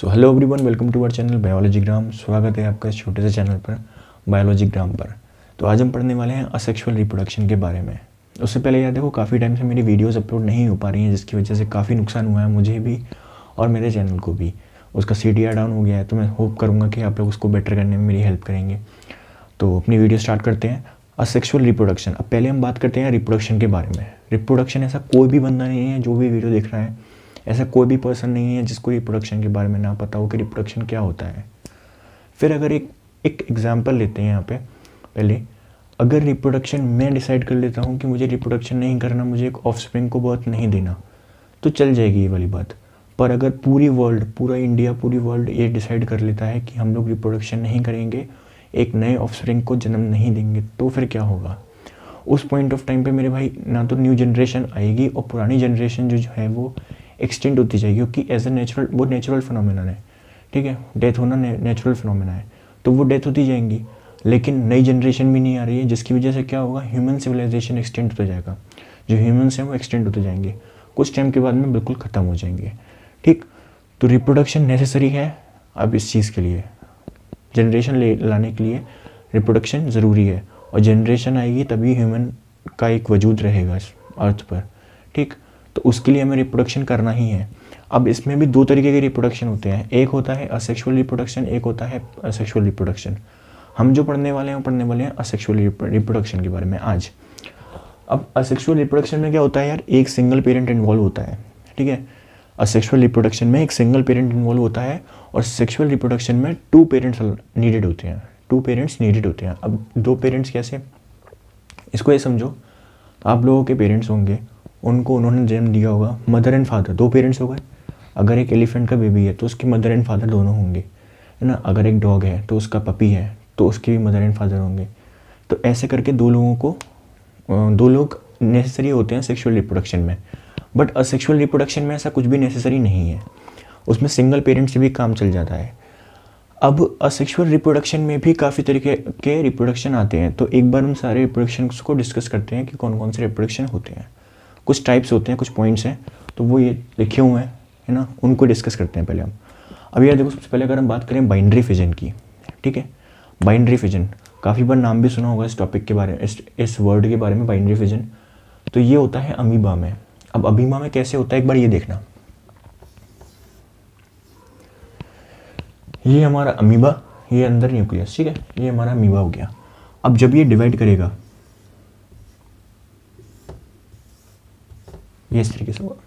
so hello everyone welcome to our channel biology gram स्वागत है आपका इस छोटे से चैनल पर बायोलॉजी ग्राम पर तो आज हम पढ़ने वाले हैं असेक्सुअल रिप्रोडक्शन के बारे में उससे पहले याद देखो काफ़ी टाइम से मेरी वीडियोस अपलोड नहीं हो पा रही हैं जिसकी वजह से काफ़ी नुकसान हुआ है मुझे भी और मेरे चैनल को भी उसका सी डाउन हो गया है तो मैं होप करूँगा कि आप लोग उसको बेटर करने में मेरी हेल्प करेंगे तो अपनी वीडियो स्टार्ट करते हैं असेक्सुअल रिप्रोडक्शन अब पहले हम बात करते हैं रिप्रोडक्शन के बारे में रिप्रोडक्शन ऐसा कोई भी बंदा नहीं है जो भी वीडियो देख रहा है ऐसा कोई भी पर्सन नहीं है जिसको रिप्रोडक्शन के बारे में ना पता हो कि रिप्रोडक्शन क्या होता है फिर अगर एक एक एग्ज़ाम्पल लेते हैं यहाँ पे पहले अगर रिप्रोडक्शन मैं डिसाइड कर लेता हूँ कि मुझे रिप्रोडक्शन नहीं करना मुझे एक स्प्रिंग को बहुत नहीं देना तो चल जाएगी ये वाली बात पर अगर पूरी वर्ल्ड पूरा इंडिया पूरी वर्ल्ड ये डिसाइड कर लेता है कि हम लोग रिप्रोडक्शन नहीं करेंगे एक नए स्प्रिंग को जन्म नहीं देंगे तो फिर क्या होगा उस पॉइंट ऑफ टाइम पे मेरे भाई ना तो न्यू जनरेशन आएगी और पुरानी जनरेशन जो है वो एक्सटेंड होती जाएगी क्योंकि एज ए नेचुरल वो नेचुरल फिनोमिना है ठीक है डेथ होना नेचुरल फिनोमिना है तो वो डेथ होती जाएंगी लेकिन नई जनरेशन भी नहीं आ रही है जिसकी वजह से क्या होगा ह्यूमन सिविलाइजेशन एक्सटेंड होता जाएगा जो ह्यूमन्स हैं वो एक्सटेंड होते जाएंगे कुछ टाइम के बाद में बिल्कुल ख़त्म हो जाएंगे ठीक तो रिप्रोडक्शन नेसेसरी है अब इस चीज़ के लिए जनरेशन ले लाने के लिए रिप्रोडक्शन ज़रूरी है और जनरेशन आएगी तभी ह्यूमन का एक वजूद रहेगा इस अर्थ पर ठीक तो उसके लिए हमें रिप्रोडक्शन करना ही है अब इसमें भी दो तरीके के रिप्रोडक्शन होते हैं एक होता है असेक्शुअल रिप्रोडक्शन एक होता है असेक्शुअल रिप्रोडक्शन हम जो पढ़ने वाले हैं वो पढ़ने वाले हैं असेक्शुअल रिप्रोडक्शन के बारे में आज अब असेक्शुअल रिप्रोडक्शन में क्या होता है यार एक सिंगल पेरेंट इन्वॉल्व होता है ठीक है असेक्शुअल रिप्रोडक्शन में एक सिंगल पेरेंट इन्वॉल्व होता है और सेक्शुअल रिप्रोडक्शन में टू पेरेंट्स नीडेड होते हैं टू पेरेंट्स नीडेड होते हैं अब दो पेरेंट्स कैसे इसको ये समझो आप लोगों के पेरेंट्स होंगे उनको उन्होंने जन्म दिया होगा मदर एंड फादर दो पेरेंट्स हो गए अगर एक एलिफेंट का बेबी है तो उसकी मदर एंड फादर दोनों होंगे है ना अगर एक डॉग है तो उसका पपी है तो उसके भी मदर एंड फादर होंगे तो ऐसे करके दो लोगों को दो लोग नेसेसरी होते हैं सेक्सुअल रिप्रोडक्शन में बट असेक्सुअल रिप्रोडक्शन में ऐसा कुछ भी नेसेसरी नहीं है उसमें सिंगल पेरेंट से भी काम चल जाता है अब असेक्सुअल रिप्रोडक्शन में भी काफ़ी तरीके के रिप्रोडक्शन आते हैं तो एक बार हम सारे रिप्रोडक्शन को डिस्कस करते हैं कि कौन कौन से रिप्रोडक्शन होते हैं कुछ टाइप्स होते हैं कुछ पॉइंट्स हैं तो वो ये लिखे हुए हैं है ना उनको डिस्कस करते हैं पहले हम अब यार देखो सबसे पहले अगर हम बात करें बाइंड्री फिजन की ठीक है बाइंड्री फिजन काफ़ी बार नाम भी सुना होगा इस टॉपिक के बारे में इस इस वर्ड के बारे में बाइंड्री फिजन तो ये होता है अमीबा में अब अमीबा में कैसे होता है एक बार ये देखना ये हमारा अमीबा ये अंदर न्यूक्लियस ठीक है ये हमारा अमीबा हो गया अब जब ये डिवाइड करेगा ये इस तरीके से होगा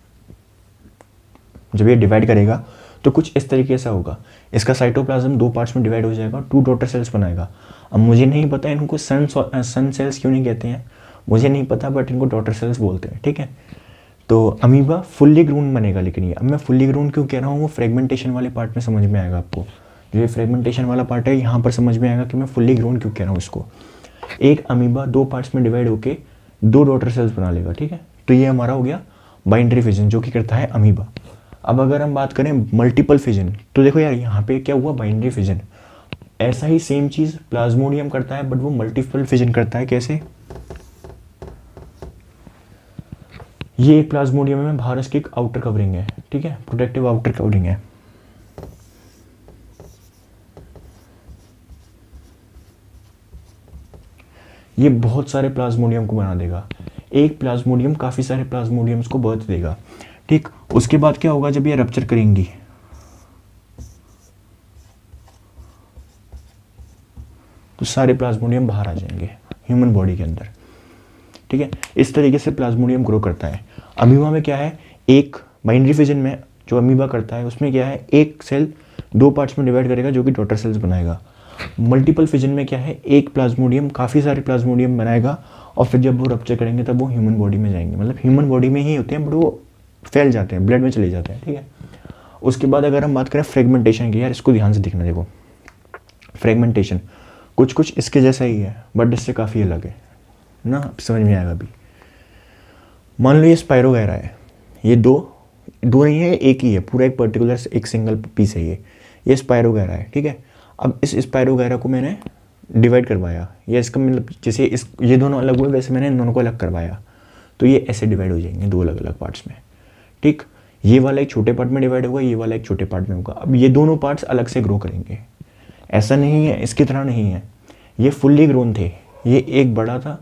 जब ये डिवाइड करेगा तो कुछ इस तरीके से होगा इसका साइटोप्लाज्म दो पार्ट्स में डिवाइड हो जाएगा टू डॉटर सेल्स बनाएगा अब मुझे नहीं पता इनको सन सन सेल्स क्यों नहीं कहते हैं मुझे नहीं पता बट इनको डॉटर सेल्स बोलते हैं ठीक है तो अमीबा फुल्ली ग्रून बनेगा लेकिन ये अब मैं फुल्ली ग्रून क्यों कह रहा हूँ वो फ्रेगमेंटेशन वाले पार्ट में समझ में आएगा आपको जो ये फ्रेगमेंटेशन वाला पार्ट है यहाँ पर समझ में आएगा कि मैं फुल्ली ग्रोन क्यों कह रहा हूँ इसको एक अमीबा दो पार्ट्स में डिवाइड होकर दो डॉटर सेल्स बना लेगा ठीक है तो ये हमारा हो गया बाइंड्री फिजन जो कि करता है अमीबा अब अगर हम बात करें मल्टीपल फिजन तो देखो यार यहाँ पे क्या हुआ बाइंड्री फिजन ऐसा ही सेम चीज़ प्लाज्मोडियम करता है बट वो मल्टीपल फिजन करता है कैसे ये एक प्लाज्मोडियम में भारत की एक आउटर कवरिंग है ठीक है प्रोटेक्टिव आउटर कवरिंग है ये बहुत सारे प्लाज्मोडियम को बना देगा एक प्लाज्मोडियम काफ़ी सारे प्लाज्मोडियम्स को बर्थ देगा ठीक उसके बाद क्या होगा जब ये रप्चर करेंगी तो सारे प्लाज्मोडियम बाहर आ जाएंगे ह्यूमन बॉडी के अंदर ठीक है इस तरीके से प्लाज्मोडियम ग्रो करता है अमीबा में क्या है एक बाइंड्री फिजन में जो अमीबा करता है उसमें क्या है एक सेल दो पार्ट्स में डिवाइड करेगा जो कि डॉटर सेल्स बनाएगा मल्टीपल फिजन में क्या है एक प्लाज्मोडियम काफ़ी सारे प्लाज्मोडियम बनाएगा और फिर जब वो रप्चर करेंगे तब वो ह्यूमन बॉडी में जाएंगे मतलब ह्यूमन बॉडी में ही होते हैं बट वो फैल जाते हैं ब्लड में चले जाते हैं ठीक है उसके बाद अगर हम बात करें फ्रेगमेंटेशन की यार इसको ध्यान से देखना देखो फ्रेगमेंटेशन कुछ कुछ इसके जैसा ही है बट इससे काफ़ी अलग है ना समझ में आएगा अभी मान लो ये वगैरह है ये दो दो नहीं है एक ही है पूरा एक पर्टिकुलर एक सिंगल पीस है ये ये वगैरह है ठीक है अब इस वगैरह को मैंने डिवाइड करवाया या इसका मतलब जैसे इस ये दोनों अलग हुए वैसे मैंने इन दोनों को अलग करवाया तो ये ऐसे डिवाइड हो जाएंगे दो अलग अलग पार्ट्स में ठीक ये वाला एक छोटे पार्ट में डिवाइड होगा ये वाला एक छोटे पार्ट में होगा अब ये दोनों पार्ट्स अलग से ग्रो करेंगे ऐसा नहीं है इसकी तरह नहीं है ये फुल्ली ग्रोन थे ये एक बड़ा था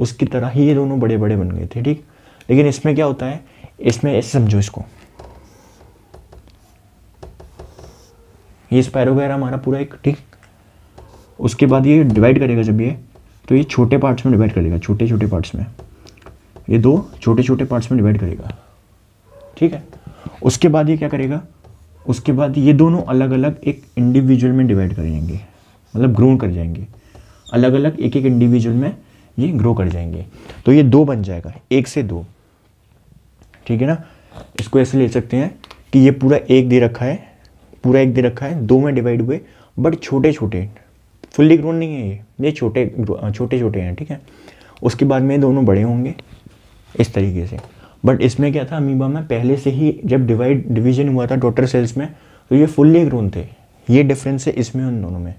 उसकी तरह ही ये दोनों बड़े बड़े बन गए थे ठीक लेकिन इसमें क्या होता है इसमें ऐसे समझो इसको ये स्पायरोगैरा हमारा पूरा एक ठीक उसके बाद ये डिवाइड करेगा जब ये तो ये छोटे पार्ट्स में डिवाइड करेगा छोटे छोटे पार्ट्स में ये दो छोटे छोटे पार्ट्स में डिवाइड करेगा ठीक है उसके बाद ये क्या करेगा उसके बाद ये दोनों अलग अलग एक इंडिविजुअल में डिवाइड कर जाएंगे मतलब ग्रो कर जाएंगे अलग अलग एक एक इंडिविजुअल में ये ग्रो कर जाएंगे तो ये दो बन जाएगा एक से दो ठीक है ना इसको ऐसे ले सकते हैं कि ये पूरा एक दे रखा है पूरा एक दे रखा है दो में डिवाइड हुए बट छोटे छोटे फुल्ली ग्रोन नहीं है ये ये छोटे छोटे छोटे हैं ठीक है उसके बाद में दोनों बड़े होंगे इस तरीके से बट इसमें क्या था अमीबा में पहले से ही जब डिवाइड डिवीजन हुआ था डॉटर सेल्स में तो ये फुल्ली ग्रोन थे ये डिफरेंस है इसमें उन दोनों में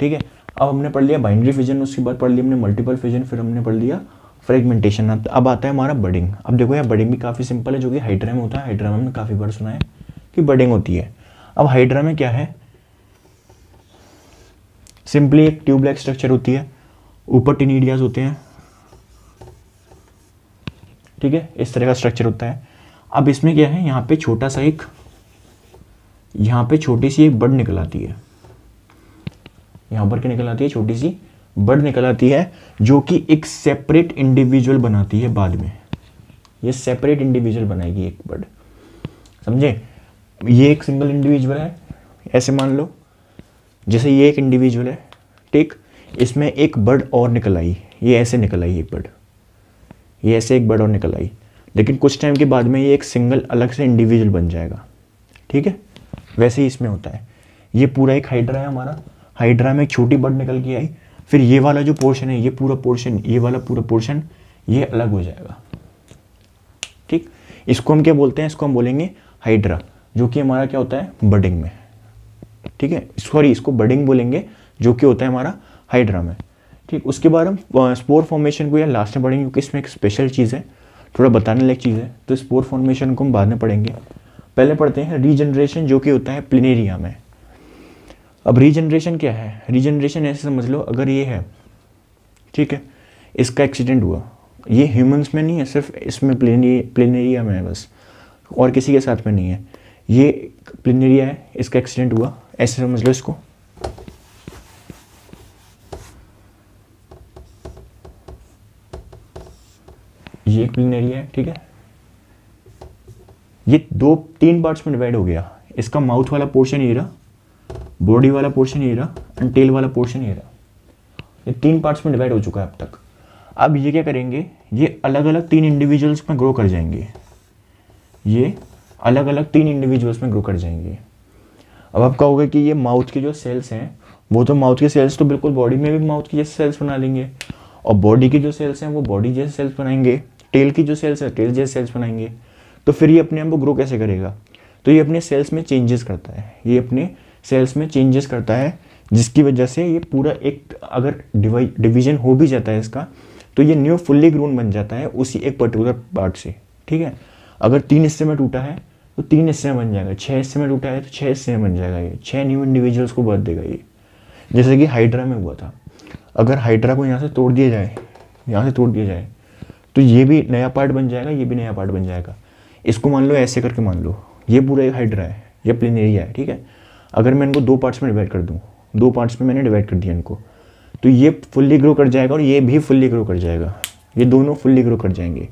ठीक है अब हमने पढ़ लिया बाइंड्री फिजन उसके बाद पढ़ लिया हमने मल्टीपल फिजन फिर हमने पढ़ लिया फ्रेगमेंटेशन अब आता है हमारा बडिंग अब देखो यार बडिंग भी काफ़ी सिंपल है जो कि हाइड्रा में होता है हाइड्रा में हमने काफ़ी बार सुना है कि बडिंग होती है अब हाइड्रा में क्या है सिंपली एक ट्यूबलेक्स स्ट्रक्चर होती है ऊपर टिनीडियाज होते हैं ठीक है इस तरह का स्ट्रक्चर होता है अब इसमें क्या है यहाँ पे छोटा सा एक यहाँ पे छोटी सी एक बड निकल आती है यहाँ पर क्या निकल आती है छोटी सी बड निकल आती है जो कि एक सेपरेट इंडिविजुअल बनाती है बाद में ये सेपरेट इंडिविजुअल बनाएगी एक बड समझे ये एक सिंगल इंडिविजुअल है ऐसे मान लो जैसे ये एक इंडिविजुअल है ठीक इसमें एक बर्ड और निकल आई ये ऐसे निकल आई एक बर्ड ये ऐसे एक बर्ड और निकल आई लेकिन कुछ टाइम के बाद में ये एक सिंगल अलग से इंडिविजुअल बन जाएगा ठीक है वैसे ही इसमें होता है ये पूरा एक हाइड्रा है हमारा हाइड्रा में एक छोटी बर्ड निकल के आई फिर ये वाला जो पोर्शन है ये पूरा पोर्शन ये वाला पूरा पोर्शन ये अलग हो जाएगा ठीक इसको हम क्या बोलते हैं इसको हम बोलेंगे हाइड्रा जो कि हमारा क्या होता है बर्डिंग में ठीक है सॉरी इसको बडिंग बोलेंगे जो कि होता है हमारा हाइड्रा में ठीक उसके बाद हम स्पोर फॉर्मेशन को या लास्ट में पढ़ेंगे क्योंकि इसमें एक स्पेशल चीज़ है थोड़ा बताने लायक चीज़ है तो स्पोर फॉर्मेशन को हम बाद में पढ़ेंगे पहले पढ़ते हैं रीजनरेशन जो कि होता है प्लेनेरिया में अब रीजनरेशन क्या है रीजनरेशन ऐसे समझ लो अगर ये है ठीक है इसका एक्सीडेंट हुआ ये ह्यूमंस में नहीं है सिर्फ इसमें प्लेने प्लेनेरिया में है बस और किसी के साथ में नहीं है ये प्लेनेरिया है इसका एक्सीडेंट हुआ ऐसे समझ लो इसको ये एक प्लेन एरिया है ठीक है ये दो तीन पार्ट्स में डिवाइड हो गया इसका माउथ वाला पोर्शन ये रहा बॉडी वाला पोर्शन ये रहा एंड टेल वाला पोर्शन ये रहा ये तीन पार्ट्स में डिवाइड हो चुका है अब तक अब ये क्या करेंगे ये अलग अलग तीन इंडिविजुअल्स में ग्रो कर जाएंगे ये अलग अलग तीन इंडिविजुअल्स में ग्रो कर जाएंगे अब आप कहोगे कि ये माउथ के जो सेल्स हैं वो तो माउथ के सेल्स तो बिल्कुल बॉडी में भी माउथ के जैसे सेल्स बना लेंगे और बॉडी के जो सेल्स हैं वो बॉडी जैसे सेल्स बनाएंगे टेल की जो सेल्स है टेल जैसे सेल्स बनाएंगे तो फिर ये अपने आप को ग्रो कैसे करेगा तो ये अपने सेल्स में चेंजेस करता है ये अपने सेल्स में चेंजेस करता है जिसकी वजह से ये पूरा एक अगर डिवीजन हो भी जाता है इसका तो ये न्यू फुल्ली ग्रोन बन जाता है उसी एक पर्टिकुलर पार्ट से ठीक है अगर तीन हिस्से में टूटा है तो तीन हिस्से में बन जाएगा छः हिस्से में टूटा है तो छः हिस्से में बन जाएगा ये छः न्यू इंडिविजुअल्स को बर्थ देगा ये जैसे कि हाइड्रा में हुआ था अगर हाइड्रा को यहाँ से तोड़ दिया जाए यहाँ से तोड़ दिया जाए तो ये भी नया पार्ट बन जाएगा ये भी नया पार्ट बन जाएगा इसको मान लो ऐसे करके मान लो ये पूरा एक हाइड्रा है ये प्लेन एरिया है ठीक है अगर मैं इनको दो पार्ट्स में डिवाइड कर दूँ दो पार्ट्स में मैंने डिवाइड कर दिया इनको तो ये फुल्ली ग्रो कर जाएगा और ये भी फुल्ली ग्रो कर जाएगा ये दोनों फुल्ली ग्रो कर जाएंगे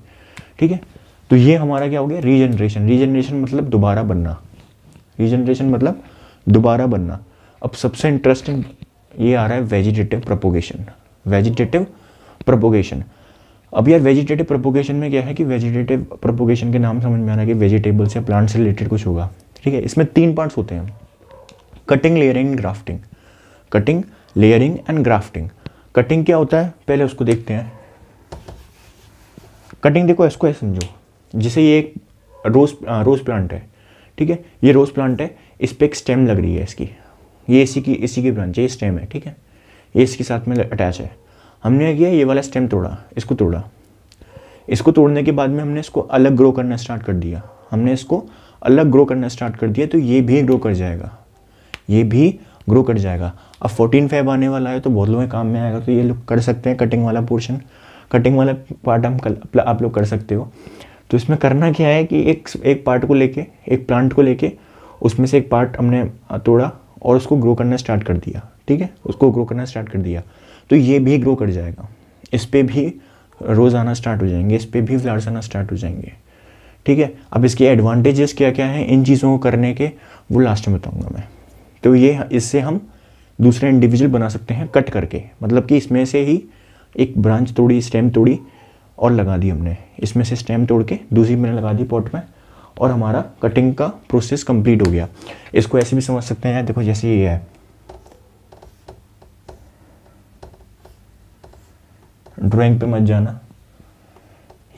ठीक है तो ये हमारा क्या हो गया रीजनरेशन रीजनरेशन मतलब दोबारा बनना रीजनरेशन मतलब दोबारा बनना अब सबसे इंटरेस्टिंग ये आ रहा है वेजिटेटिव प्रपोगेशन वेजिटेटिव प्रपोगेशन अब यार वेजिटेटिव प्रपोगेशन में क्या है कि वेजिटेटिव प्रपोगेशन के नाम समझ में आ रहा है कि वेजिटेबल्स या प्लांट्स से रिलेटेड कुछ होगा ठीक है इसमें तीन पार्ट्स होते हैं cutting layering grafting cutting layering and grafting cutting क्या होता है पहले उसको देखते हैं कटिंग देखो इसको ऐसे समझो जैसे ये एक रोज़ रोज़ प्लांट है ठीक है ये रोज़ प्लांट है इस पर एक स्टेम लग रही है इसकी ये इसी की इसी की ब्रांच है ये स्टेम है ठीक है ये इसके साथ में अटैच है हमने किया ये वाला स्टेम तोड़ा इसको तोड़ा इसको तोड़ने के बाद में हमने इसको अलग ग्रो करना स्टार्ट कर दिया हमने इसको अलग ग्रो करना स्टार्ट कर दिया तो ये भी ग्रो कर जाएगा ये भी ग्रो कर जाएगा अब फोर्टीन फाइव आने वाला है तो बहुत लोगों के काम में आएगा तो ये लोग कर सकते हैं कटिंग वाला पोर्शन कटिंग वाला पार्ट हम आप लोग कर सकते हो तो इसमें करना क्या है कि एक एक पार्ट को लेके एक प्लांट को लेके उसमें से एक पार्ट हमने तोड़ा और उसको ग्रो करना स्टार्ट कर दिया ठीक है उसको ग्रो करना स्टार्ट कर दिया तो ये भी ग्रो कर जाएगा इस पर भी रोज़ आना स्टार्ट हो जाएंगे इस पर भी फ्लावर्स आना स्टार्ट हो जाएंगे ठीक है अब इसके एडवांटेजेस क्या क्या हैं इन चीज़ों को करने के वो लास्ट में बताऊँगा मैं तो ये इससे हम दूसरे इंडिविजुअल बना सकते हैं कट करके मतलब कि इसमें से ही एक ब्रांच तोड़ी स्टेम तोड़ी और लगा दी हमने इसमें से स्टेम तोड़ के दूसरी मैंने लगा दी पॉट में और हमारा कटिंग का प्रोसेस कंप्लीट हो गया इसको ऐसे भी समझ सकते हैं देखो जैसे ये है ड्राइंग पे मत जाना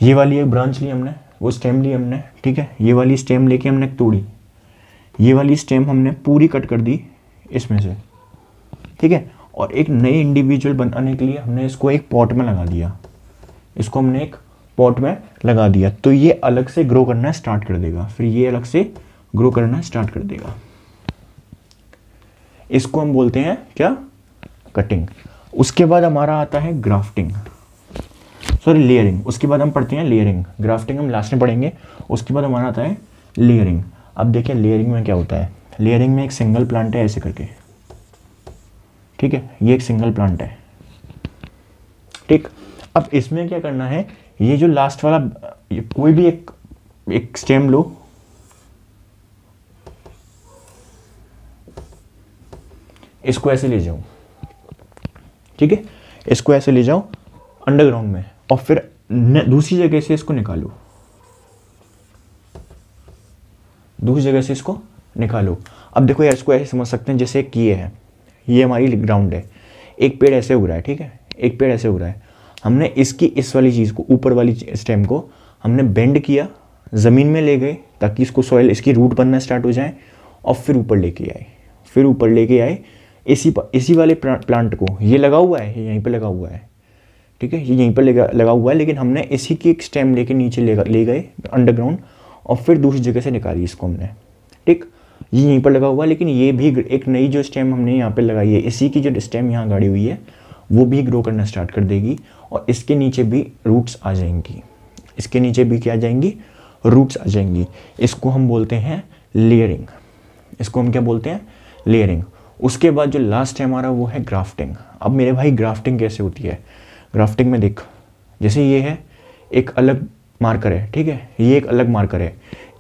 ये वाली एक ब्रांच ली हमने वो स्टेम ली हमने ठीक है ये वाली स्टेम लेके हमने तोड़ी ये वाली स्टेम हमने पूरी कट कर दी इसमें से ठीक है और एक नई इंडिविजुअल बनाने के लिए हमने इसको एक पॉट में लगा दिया इसको हमने एक पॉट में लगा दिया तो ये अलग से ग्रो करना स्टार्ट कर देगा फिर ये अलग से ग्रो करना स्टार्ट कर देगा इसको हम बोलते हैं क्या कटिंग उसके बाद हमारा आता है ग्राफ्टिंग सॉरी लेयरिंग उसके बाद हम पढ़ते हैं लेयरिंग ग्राफ्टिंग हम लास्ट में पढ़ेंगे उसके बाद हमारा आता है लेयरिंग अब देखिए लेयरिंग में क्या होता है लेयरिंग में एक सिंगल प्लांट है ऐसे करके ठीक है ये एक सिंगल प्लांट है ठीक अब इसमें क्या करना है ये जो लास्ट वाला कोई भी एक एक स्टेम लो इसको ऐसे ले जाऊं ठीक है इसको ऐसे ले जाऊं अंडरग्राउंड में और फिर दूसरी जगह से इसको निकालो दूसरी जगह से इसको निकालो अब देखो यार इसको ऐसे समझ सकते हैं जैसे एक ये है ये हमारी ग्राउंड है एक पेड़ ऐसे उग रहा है ठीक है एक पेड़ ऐसे उग रहा है हमने इसकी इस वाली चीज़ को ऊपर वाली स्टेम को हमने बेंड किया ज़मीन में ले गए ताकि इसको सॉयल इसकी रूट बनना स्टार्ट हो जाए और फिर ऊपर लेके आए फिर ऊपर लेके आए इसी इसी वाले प्लांट को ये लगा हुआ है ये यहीं पर लगा हुआ है ठीक है ये यहीं पर लगा लगा हुआ है लेकिन हमने इसी की एक स्टेम लेके नीचे ले ले गए अंडरग्राउंड और फिर दूसरी जगह से निकाली इसको हमने ठीक ये यहीं पर लगा हुआ है लेकिन ये भी एक नई जो स्टेम हमने यहाँ पे लगाई है इसी की जो स्टेम यहाँ गाड़ी हुई है वो भी ग्रो करना स्टार्ट कर देगी और इसके नीचे भी रूट्स आ जाएंगी इसके नीचे भी क्या आ जाएंगी रूट्स आ जाएंगी इसको हम बोलते हैं लेयरिंग इसको हम क्या बोलते हैं लेयरिंग उसके बाद जो लास्ट है हमारा वो है ग्राफ्टिंग अब मेरे भाई ग्राफ्टिंग कैसे होती है ग्राफ्टिंग में देख जैसे ये है एक अलग मार्कर है ठीक है ये एक अलग मार्कर है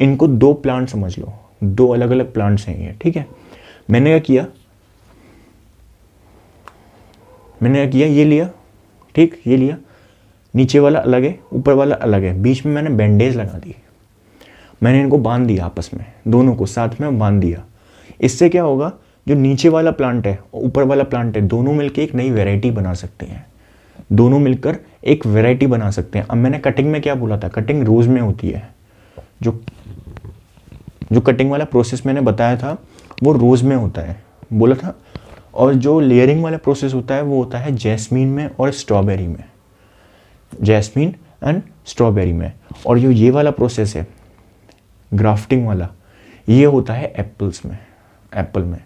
इनको दो प्लांट समझ लो दो अलग अलग प्लांट्स हैं ये ठीक है मैंने क्या किया मैंने क्या किया ये लिया ठीक ये लिया नीचे वाला अलग है ऊपर वाला अलग है बीच में मैंने बैंडेज लगा दी मैंने इनको बांध दिया आपस में दोनों को साथ में बांध दिया इससे क्या होगा जो नीचे वाला प्लांट है और ऊपर वाला प्लांट है दोनों मिलकर एक नई वेराइटी बना सकते हैं दोनों मिलकर एक वेराइटी बना सकते हैं अब मैंने कटिंग में क्या बोला था कटिंग रोज में होती है जो जो कटिंग वाला प्रोसेस मैंने बताया था वो रोज में होता है बोला था और जो लेयरिंग वाला प्रोसेस होता है वो होता है जैस्मीन में और स्ट्रॉबेरी में जैस्मीन एंड स्ट्रॉबेरी में और जो ये वाला प्रोसेस है ग्राफ्टिंग वाला ये होता है एप्पल्स में एप्पल में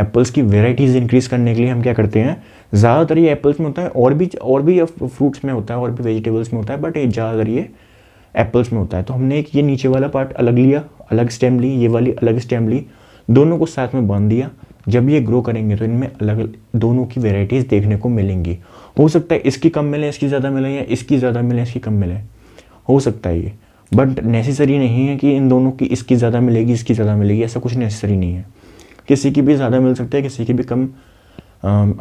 एप्पल्स की वेराइटीज़ इंक्रीज़ करने के लिए हम क्या करते हैं ज़्यादातर ये एप्पल्स में होता है और भी और भी फ्रूट्स में होता है और भी वेजिटेबल्स में होता है बट ये ज़्यादातर ये एप्पल्स में होता है तो हमने एक ये नीचे वाला पार्ट अलग लिया अलग स्टेम ली ये वाली अलग स्टेम ली दोनों को साथ में बांध दिया जब ये ग्रो करेंगे तो इनमें अलग दोनों की वेराइटीज़ देखने को मिलेंगी हो सकता है इसकी कम मिले इसकी ज़्यादा मिले या इसकी ज़्यादा मिले इसकी कम मिले हो सकता है ये बट नेसेसरी नहीं है कि इन दोनों की इसकी ज़्यादा मिलेगी इसकी ज़्यादा मिलेगी ऐसा कुछ नेसेसरी नहीं है किसी की भी ज़्यादा मिल सकती है किसी की भी कम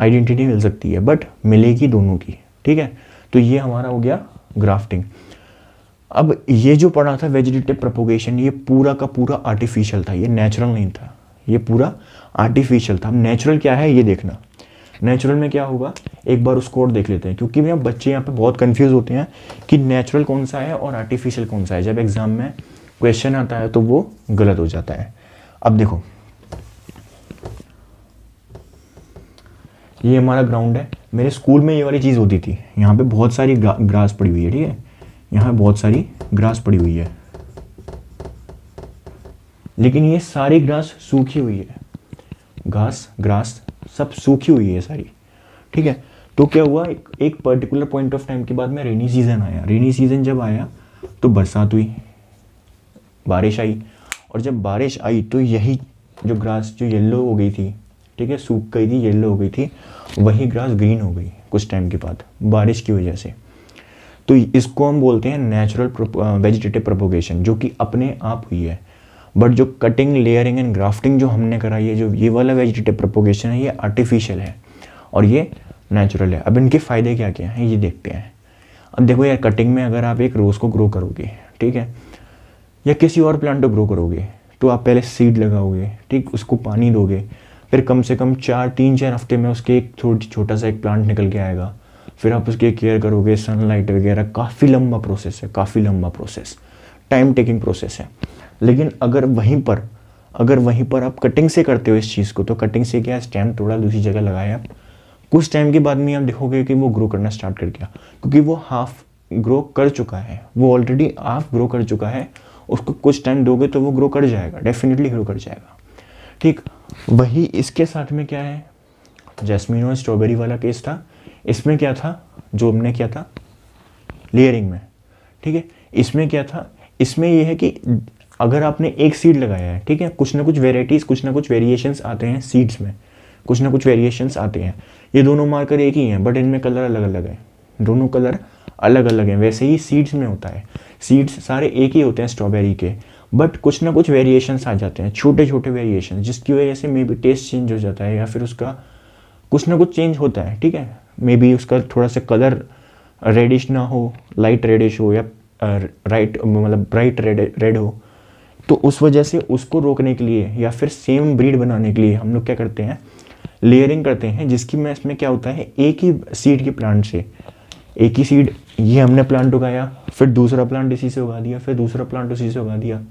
आइडेंटिटी मिल सकती है बट मिलेगी दोनों की ठीक है तो ये हमारा हो गया ग्राफ्टिंग अब ये जो पढ़ा था वेजिटेटिव प्रपोगेशन ये पूरा का पूरा आर्टिफिशियल था ये नेचुरल नहीं था ये पूरा आर्टिफिशियल था नेचुरल क्या है ये देखना नेचुरल में क्या होगा एक बार उसको और देख लेते हैं क्योंकि भैया बच्चे यहाँ पे बहुत कंफ्यूज होते हैं कि नेचुरल कौन सा है और आर्टिफिशियल कौन सा है जब एग्ज़ाम में क्वेश्चन आता है तो वो गलत हो जाता है अब देखो ये हमारा ग्राउंड है मेरे स्कूल में ये वाली चीज़ होती थी यहाँ पे बहुत सारी ग्रास पड़ी हुई है ठीक है यहाँ पर बहुत सारी ग्रास पड़ी हुई है लेकिन ये सारी ग्रास सूखी हुई है घास ग्रास सब सूखी हुई है सारी ठीक है तो क्या हुआ एक, एक पर्टिकुलर पॉइंट ऑफ टाइम के बाद में रेनी सीज़न आया रेनी सीज़न जब आया तो बरसात हुई बारिश आई और जब बारिश आई तो यही जो ग्रास जो येल्लो हो गई थी ठीक है सूख गई थी येल्लो हो गई थी वही ग्रास ग्रीन हो गई कुछ टाइम के बाद बारिश की वजह से तो इसको हम बोलते हैं नेचुरल वेजिटेटिव प्रोपोगेशन जो कि अपने आप हुई है बट जो कटिंग लेयरिंग एंड ग्राफ्टिंग जो हमने कराई है जो ये वाला वेजिटेटिव प्रपोगेशन है ये आर्टिफिशियल है और ये नेचुरल है अब इनके फ़ायदे क्या क्या हैं ये देखते हैं अब देखो यार कटिंग में अगर आप एक रोज़ को ग्रो करोगे ठीक है या किसी और प्लांट को ग्रो करोगे तो आप पहले सीड लगाओगे ठीक उसको पानी दोगे फिर कम से कम चार तीन चार हफ्ते में उसके एक थोड़ी छोटा सा एक प्लांट निकल के आएगा फिर आप उसके केयर करोगे सनलाइट वगैरह काफ़ी लंबा प्रोसेस है काफ़ी लंबा प्रोसेस टाइम टेकिंग प्रोसेस है लेकिन अगर वहीं पर अगर वहीं पर आप कटिंग से करते हो इस चीज़ को तो कटिंग से क्या स्टैम्प थोड़ा दूसरी जगह लगाया आप कुछ टाइम के बाद में आप देखोगे कि वो ग्रो करना स्टार्ट कर गया क्योंकि वो हाफ ग्रो कर चुका है वो ऑलरेडी हाफ ग्रो कर चुका है उसको कुछ टाइम दोगे तो वो ग्रो कर जाएगा डेफिनेटली ग्रो कर जाएगा ठीक वही इसके साथ में क्या है जैस्मिन और स्ट्रॉबेरी वाला केस था इसमें क्या था जो हमने किया था लेयरिंग में ठीक है इसमें क्या था इसमें यह है कि अगर आपने एक सीड लगाया है ठीक है कुछ ना कुछ वेराइटीज़ कुछ ना कुछ वेरिएशंस आते हैं सीड्स में कुछ ना कुछ वेरिएशंस आते हैं ये दोनों मार्कर एक ही हैं बट इनमें कलर अलग अलग है दोनों कलर अलग अलग हैं वैसे ही सीड्स में होता है सीड्स सारे एक ही होते हैं स्ट्रॉबेरी के बट कुछ ना कुछ वेरिएशंस आ जाते हैं छोटे छोटे वेरिएशन जिसकी वजह से मे बी टेस्ट चेंज हो जाता है या फिर उसका कुछ ना कुछ चेंज होता है ठीक है मे बी उसका थोड़ा सा कलर रेडिश ना हो लाइट रेडिश हो या राइट uh, मतलब ब्राइट रेड रेड हो तो उस वजह से उसको रोकने के लिए या फिर सेम ब्रीड बनाने के लिए हम लोग क्या करते हैं लेयरिंग करते हैं जिसकी में इसमें क्या होता है एक ही सीड के प्लांट से एक ही सीड ये हमने प्लांट उगाया फिर दूसरा प्लांट इसी से उगा दिया फिर दूसरा प्लांट उसी से उगा दिया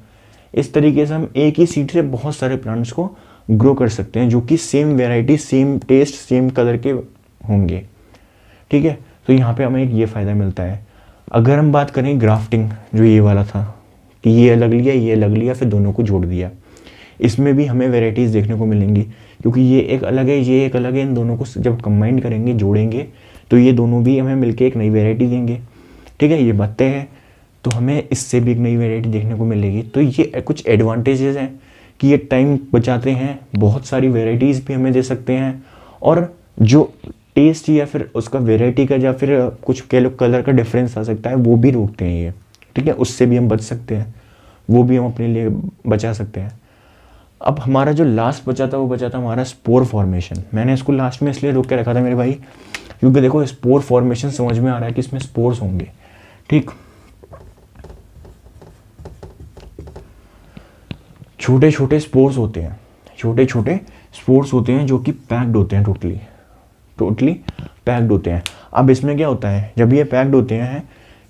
इस तरीके से हम एक ही सीड से बहुत सारे प्लांट्स को ग्रो कर सकते हैं जो कि same variety same taste same colour के होंगे ठीक है तो यहाँ पे हमें एक ये फ़ायदा मिलता है अगर हम बात करें ग्राफ्टिंग जो ये वाला था कि ये अलग लिया ये अलग लिया फिर दोनों को जोड़ दिया इसमें भी हमें वेराइटीज़ देखने को मिलेंगी क्योंकि ये एक अलग है ये एक अलग है इन दोनों को जब कंबाइंड करेंगे जोड़ेंगे तो ये दोनों भी हमें मिलके एक नई वेराइटी देंगे ठीक है ये बातें हैं तो हमें इससे भी एक नई वेराइटी देखने को मिलेगी तो ये कुछ एडवांटेजेस हैं कि ये टाइम बचाते हैं बहुत सारी वेराइटीज़ भी हमें दे सकते हैं और जो टेस्ट या फिर उसका वेराइटी का या फिर कुछ कह लो कलर का डिफरेंस आ सकता है वो भी रोकते हैं ये ठीक है उससे भी हम बच सकते हैं वो भी हम अपने लिए बचा सकते हैं अब हमारा जो लास्ट बचा था वो बचा था हमारा स्पोर फॉर्मेशन मैंने इसको लास्ट में इसलिए रोक के रखा था मेरे भाई क्योंकि देखो स्पोर फॉर्मेशन समझ में आ रहा है कि इसमें स्पोर्स होंगे ठीक छोटे छोटे स्पोर्स होते हैं छोटे छोटे स्पोर्स होते हैं जो कि पैक्ड होते हैं टोटली टोटली पैक्ड होते हैं अब इसमें क्या होता है जब ये पैक्ड होते हैं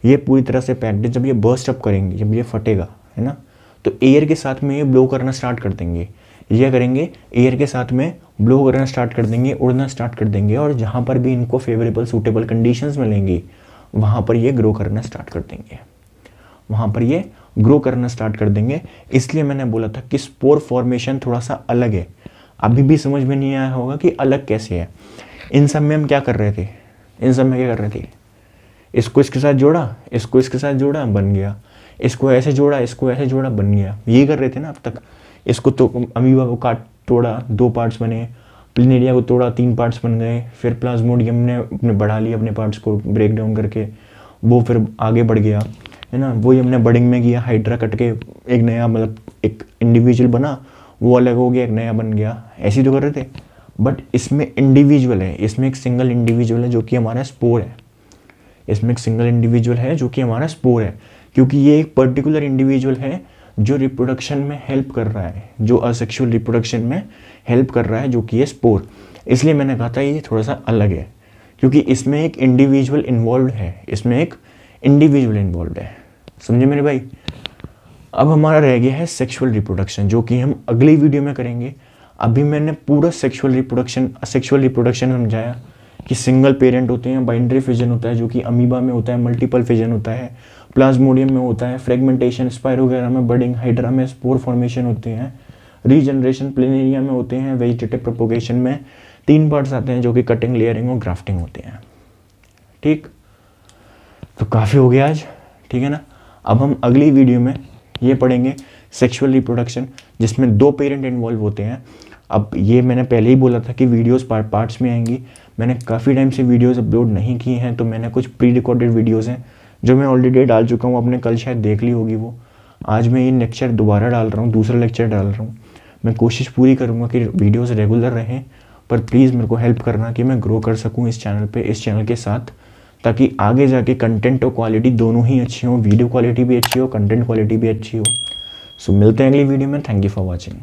ये पूरी तरह से पैक्ड है जब ये बर्स्ट अप करेंगे जब ये फटेगा है ना तो एयर के साथ में ये ब्लो करना स्टार्ट कर देंगे ये करेंगे एयर के साथ में ब्लो करना स्टार्ट कर देंगे उड़ना स्टार्ट कर देंगे और जहाँ पर भी इनको फेवरेबल सूटेबल कंडीशन मिलेंगी वहाँ पर ये ग्रो करना स्टार्ट कर देंगे वहाँ पर ये ग्रो करना स्टार्ट कर देंगे इसलिए मैंने बोला था कि स्पोर फॉर्मेशन थोड़ा सा अलग है अभी भी समझ में नहीं आया होगा कि अलग कैसे है इन सब में हम क्या कर रहे थे इन सब में क्या कर रहे थे इसको इसके साथ जोड़ा इसको इसके साथ जोड़ा बन गया इसको ऐसे जोड़ा इसको ऐसे जोड़ा बन गया ये कर रहे थे ना अब तक इसको तो अमीबा को काट तोड़ा दो पार्ट्स बने प्लिनेरिया को तोड़ा तीन पार्ट्स बन गए फिर प्लाज्मोडियम ने अपने बढ़ा लिया अपने पार्ट्स को ब्रेक डाउन करके वो फिर आगे बढ़ गया है ना वही हमने बडिंग में किया हाइड्रा कट के एक नया मतलब एक इंडिविजुअल बना वो अलग हो गया एक नया बन गया ऐसे तो कर रहे थे बट इसमें इंडिविजुअल है इसमें एक सिंगल इंडिविजुअल है जो कि हमारा स्पोर है इसमें एक सिंगल इंडिविजुअल है जो कि हमारा स्पोर है क्योंकि ये एक पर्टिकुलर इंडिविजुअल है जो रिप्रोडक्शन में हेल्प कर रहा है जो असेक्शुअल रिप्रोडक्शन में हेल्प कर रहा है जो कि ये स्पोर इसलिए मैंने कहा था ये थोड़ा सा अलग है क्योंकि इसमें एक इंडिविजुअल इन्वॉल्व है इसमें एक इंडिविजुअल इन्वॉल्व है समझे मेरे भाई अब हमारा रह गया है सेक्सुअल रिप्रोडक्शन जो कि हम अगली वीडियो में करेंगे अभी मैंने पूरा सेक्सुअल रिप्रोडक्शन असेक्सुअल रिप्रोडक्शन समझाया कि सिंगल पेरेंट होते हैं बाइंड्री फिजन होता है जो कि अमीबा में होता है मल्टीपल फिजन होता है प्लाज्मोडियम में होता है फ्रेगमेंटेशन स्पायरोगेरा में बडिंग हाइड्रा में स्पोर फॉर्मेशन होते हैं रीजनरेशन प्लेनेरिया में होते हैं वेजिटेटिव प्रोपोगेशन में तीन पार्ट्स आते हैं जो कि कटिंग लेयरिंग और ग्राफ्टिंग होते हैं ठीक तो काफ़ी हो गया आज ठीक है ना अब हम अगली वीडियो में ये पढ़ेंगे सेक्सुअल रिप्रोडक्शन जिसमें दो पेरेंट इन्वॉल्व होते हैं अब ये मैंने पहले ही बोला था कि वीडियोस पार्ट पार्ट्स में आएंगी मैंने काफ़ी टाइम से वीडियोस अपलोड नहीं किए हैं तो मैंने कुछ प्री रिकॉर्डेड वीडियोस हैं जो मैं ऑलरेडी डाल चुका हूँ आपने कल शायद देख ली होगी वो आज मैं ये लेक्चर दोबारा डाल रहा हूँ दूसरा लेक्चर डाल रहा हूँ मैं कोशिश पूरी करूँगा कि वीडियोज़ रेगुलर रहें पर प्लीज़ मेरे को हेल्प करना कि मैं ग्रो कर सकूँ इस चैनल पर इस चैनल के साथ ताकि आगे जाके कंटेंट और क्वालिटी दोनों ही अच्छी हो वीडियो क्वालिटी भी अच्छी हो कंटेंट क्वालिटी भी अच्छी हो सो so, मिलते हैं अगली वीडियो में थैंक यू फॉर वॉचिंग